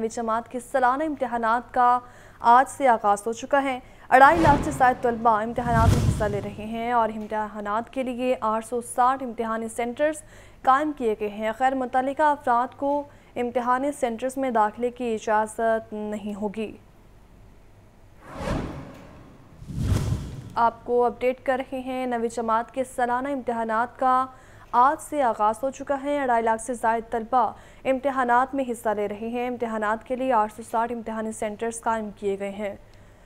जमात के सालाना इम्तहान का आज से आगाज़ हो चुका है अढ़ाई लाख से शायद तलबा इम्तहान में हिस्सा ले रहे हैं और इम्तहान के लिए आठ सौ साठ इम्तहानी सेंटर्स कायम किए गए हैं खैर मुतल अफराद को इम्तहानी सेंटर्स में दाखिले की इजाज़त नहीं होगी आपको अपडेट कर रहे हैं नवी जमात के सालाना इम्तहान का आज से आगाज़ हो चुका है अढ़ाई लाख से जायद तलबा इम्तहान में हिस्सा ले रहे हैं इम्तहान के लिए आठ सौ साठ इम्तहानी सेंटर्स कायम किए गए हैं